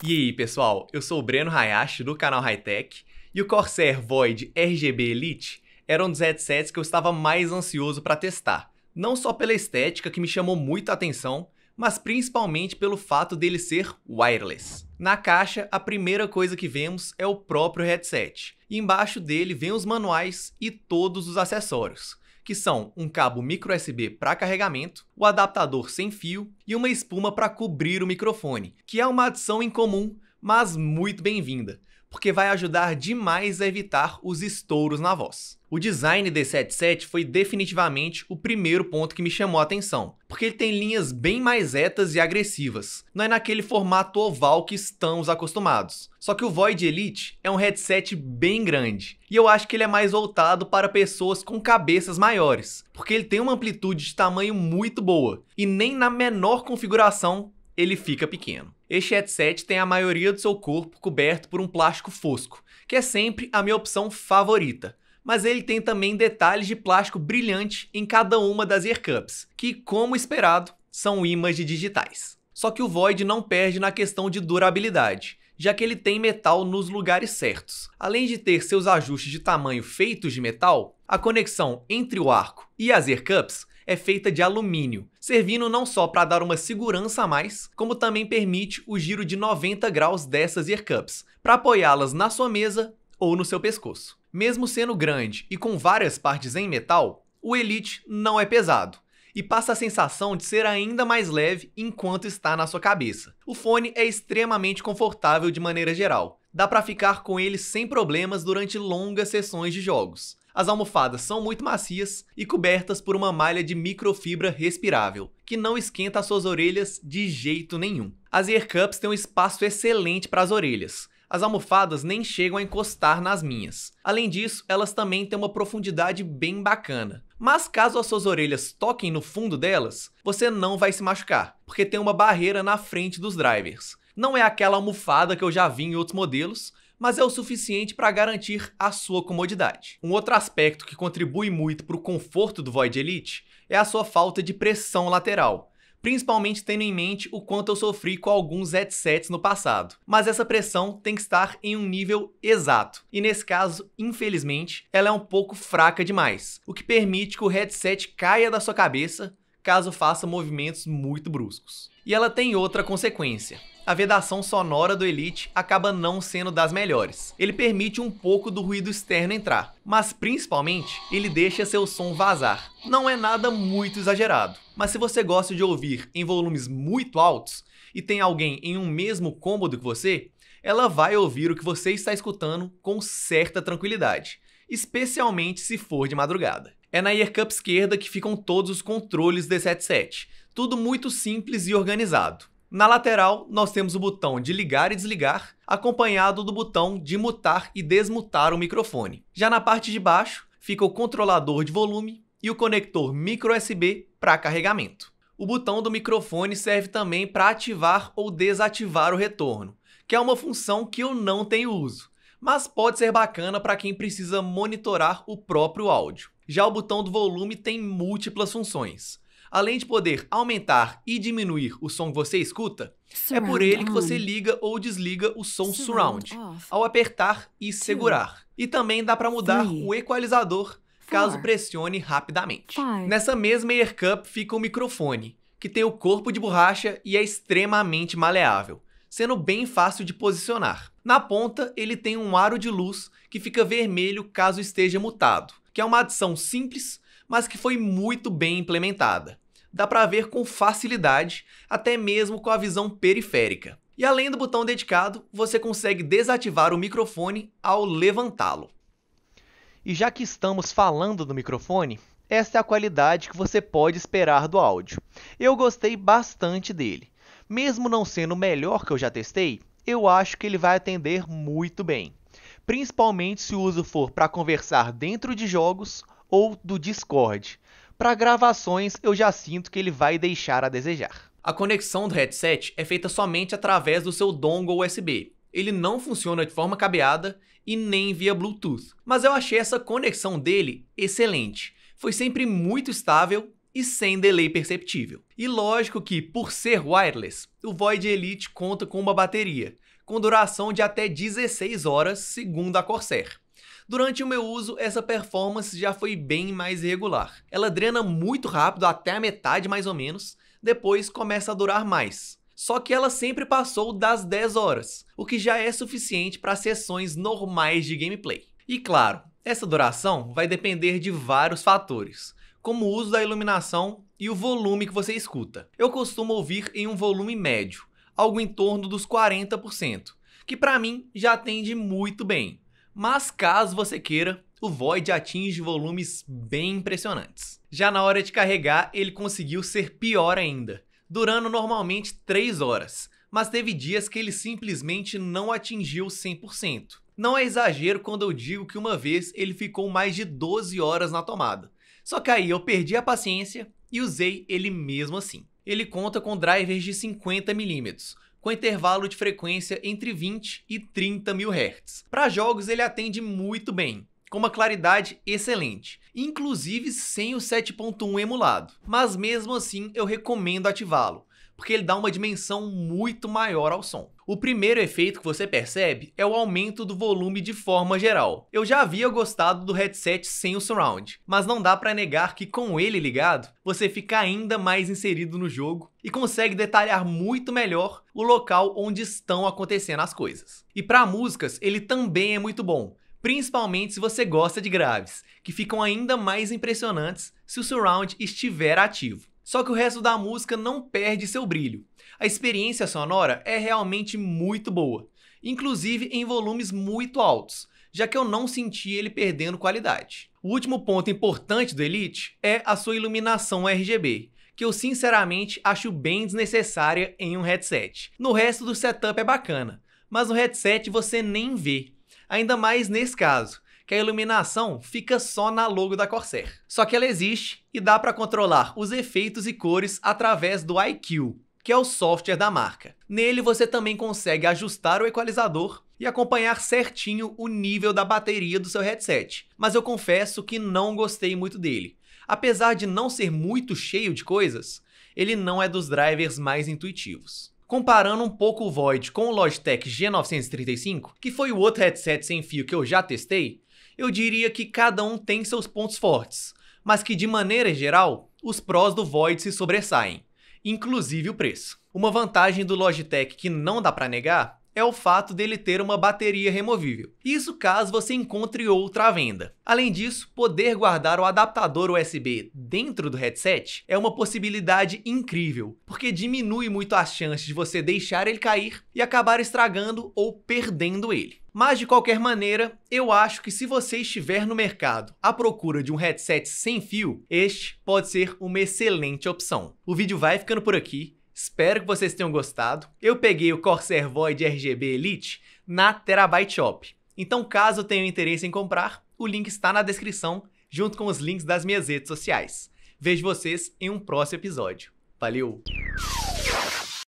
E aí, pessoal? Eu sou o Breno Hayashi do canal Hightech e o Corsair Void RGB Elite era um dos headsets que eu estava mais ansioso para testar. Não só pela estética que me chamou muito atenção, mas principalmente pelo fato dele ser wireless. Na caixa, a primeira coisa que vemos é o próprio headset. E embaixo dele vem os manuais e todos os acessórios que são um cabo micro USB para carregamento, o adaptador sem fio e uma espuma para cobrir o microfone, que é uma adição incomum, mas muito bem-vinda porque vai ajudar demais a evitar os estouros na voz. O design desse headset foi definitivamente o primeiro ponto que me chamou a atenção, porque ele tem linhas bem mais retas e agressivas. Não é naquele formato oval que estamos acostumados. Só que o Void Elite é um headset bem grande, e eu acho que ele é mais voltado para pessoas com cabeças maiores, porque ele tem uma amplitude de tamanho muito boa, e nem na menor configuração ele fica pequeno. Este headset tem a maioria do seu corpo coberto por um plástico fosco, que é sempre a minha opção favorita, mas ele tem também detalhes de plástico brilhante em cada uma das earcups, que, como esperado, são imagens digitais. Só que o Void não perde na questão de durabilidade, já que ele tem metal nos lugares certos. Além de ter seus ajustes de tamanho feitos de metal, a conexão entre o arco e as earcups é feita de alumínio, servindo não só para dar uma segurança a mais, como também permite o giro de 90 graus dessas ear cups, para apoiá-las na sua mesa ou no seu pescoço. Mesmo sendo grande e com várias partes em metal, o Elite não é pesado e passa a sensação de ser ainda mais leve enquanto está na sua cabeça. O fone é extremamente confortável de maneira geral. Dá para ficar com ele sem problemas durante longas sessões de jogos as almofadas são muito macias e cobertas por uma malha de microfibra respirável, que não esquenta as suas orelhas de jeito nenhum. As ear cups têm um espaço excelente para as orelhas, as almofadas nem chegam a encostar nas minhas. Além disso, elas também têm uma profundidade bem bacana. Mas caso as suas orelhas toquem no fundo delas, você não vai se machucar, porque tem uma barreira na frente dos drivers. Não é aquela almofada que eu já vi em outros modelos, mas é o suficiente para garantir a sua comodidade. Um outro aspecto que contribui muito para o conforto do Void Elite é a sua falta de pressão lateral, principalmente tendo em mente o quanto eu sofri com alguns headsets no passado. Mas essa pressão tem que estar em um nível exato, e nesse caso, infelizmente, ela é um pouco fraca demais, o que permite que o headset caia da sua cabeça caso faça movimentos muito bruscos. E ela tem outra consequência. A vedação sonora do Elite acaba não sendo das melhores. Ele permite um pouco do ruído externo entrar, mas principalmente ele deixa seu som vazar. Não é nada muito exagerado, mas se você gosta de ouvir em volumes muito altos e tem alguém em um mesmo cômodo que você, ela vai ouvir o que você está escutando com certa tranquilidade, especialmente se for de madrugada. É na ear cup esquerda que ficam todos os controles do D77. Tudo muito simples e organizado. Na lateral, nós temos o botão de ligar e desligar, acompanhado do botão de mutar e desmutar o microfone. Já na parte de baixo, fica o controlador de volume e o conector micro USB para carregamento. O botão do microfone serve também para ativar ou desativar o retorno, que é uma função que eu não tenho uso, mas pode ser bacana para quem precisa monitorar o próprio áudio. Já o botão do volume tem múltiplas funções. Além de poder aumentar e diminuir o som que você escuta, surround é por ele que você liga ou desliga o som surround, surround ao apertar e Two, segurar. E também dá para mudar three, o equalizador caso four, pressione rapidamente. Five. Nessa mesma Air Cup fica o microfone, que tem o corpo de borracha e é extremamente maleável, sendo bem fácil de posicionar. Na ponta, ele tem um aro de luz que fica vermelho caso esteja mutado que é uma adição simples, mas que foi muito bem implementada. Dá para ver com facilidade, até mesmo com a visão periférica. E além do botão dedicado, você consegue desativar o microfone ao levantá-lo. E já que estamos falando do microfone, essa é a qualidade que você pode esperar do áudio. Eu gostei bastante dele. Mesmo não sendo o melhor que eu já testei, eu acho que ele vai atender muito bem principalmente se o uso for para conversar dentro de jogos ou do Discord. Para gravações, eu já sinto que ele vai deixar a desejar. A conexão do headset é feita somente através do seu dongle USB. Ele não funciona de forma cabeada e nem via Bluetooth. Mas eu achei essa conexão dele excelente. Foi sempre muito estável e sem delay perceptível. E lógico que, por ser wireless, o Void Elite conta com uma bateria, com duração de até 16 horas, segundo a Corsair. Durante o meu uso, essa performance já foi bem mais irregular. Ela drena muito rápido, até a metade mais ou menos, depois começa a durar mais. Só que ela sempre passou das 10 horas, o que já é suficiente para sessões normais de gameplay. E claro, essa duração vai depender de vários fatores, como o uso da iluminação e o volume que você escuta. Eu costumo ouvir em um volume médio, algo em torno dos 40%, que para mim já atende muito bem. Mas caso você queira, o Void atinge volumes bem impressionantes. Já na hora de carregar, ele conseguiu ser pior ainda, durando normalmente 3 horas, mas teve dias que ele simplesmente não atingiu 100%. Não é exagero quando eu digo que uma vez ele ficou mais de 12 horas na tomada, só que aí eu perdi a paciência e usei ele mesmo assim. Ele conta com drivers de 50mm, com intervalo de frequência entre 20 e 30 mil Hz. Para jogos ele atende muito bem, com uma claridade excelente, inclusive sem o 7.1 emulado. Mas mesmo assim eu recomendo ativá-lo, porque ele dá uma dimensão muito maior ao som. O primeiro efeito que você percebe é o aumento do volume de forma geral. Eu já havia gostado do headset sem o surround, mas não dá para negar que com ele ligado, você fica ainda mais inserido no jogo e consegue detalhar muito melhor o local onde estão acontecendo as coisas. E para músicas, ele também é muito bom, principalmente se você gosta de graves, que ficam ainda mais impressionantes se o surround estiver ativo. Só que o resto da música não perde seu brilho. A experiência sonora é realmente muito boa, inclusive em volumes muito altos, já que eu não senti ele perdendo qualidade. O último ponto importante do Elite é a sua iluminação RGB, que eu sinceramente acho bem desnecessária em um headset. No resto do setup é bacana, mas no headset você nem vê, ainda mais nesse caso, que a iluminação fica só na logo da Corsair. Só que ela existe e dá para controlar os efeitos e cores através do IQ, que é o software da marca. Nele você também consegue ajustar o equalizador e acompanhar certinho o nível da bateria do seu headset. Mas eu confesso que não gostei muito dele. Apesar de não ser muito cheio de coisas, ele não é dos drivers mais intuitivos. Comparando um pouco o Void com o Logitech G935, que foi o outro headset sem fio que eu já testei, eu diria que cada um tem seus pontos fortes, mas que de maneira geral, os prós do Void se sobressaem, inclusive o preço. Uma vantagem do Logitech que não dá para negar é o fato dele ter uma bateria removível. Isso caso você encontre outra venda. Além disso, poder guardar o adaptador USB dentro do headset é uma possibilidade incrível, porque diminui muito as chances de você deixar ele cair e acabar estragando ou perdendo ele. Mas de qualquer maneira, eu acho que se você estiver no mercado à procura de um headset sem fio, este pode ser uma excelente opção. O vídeo vai ficando por aqui. Espero que vocês tenham gostado. Eu peguei o Corsair Void RGB Elite na Terabyte Shop. Então, caso tenham interesse em comprar, o link está na descrição, junto com os links das minhas redes sociais. Vejo vocês em um próximo episódio. Valeu!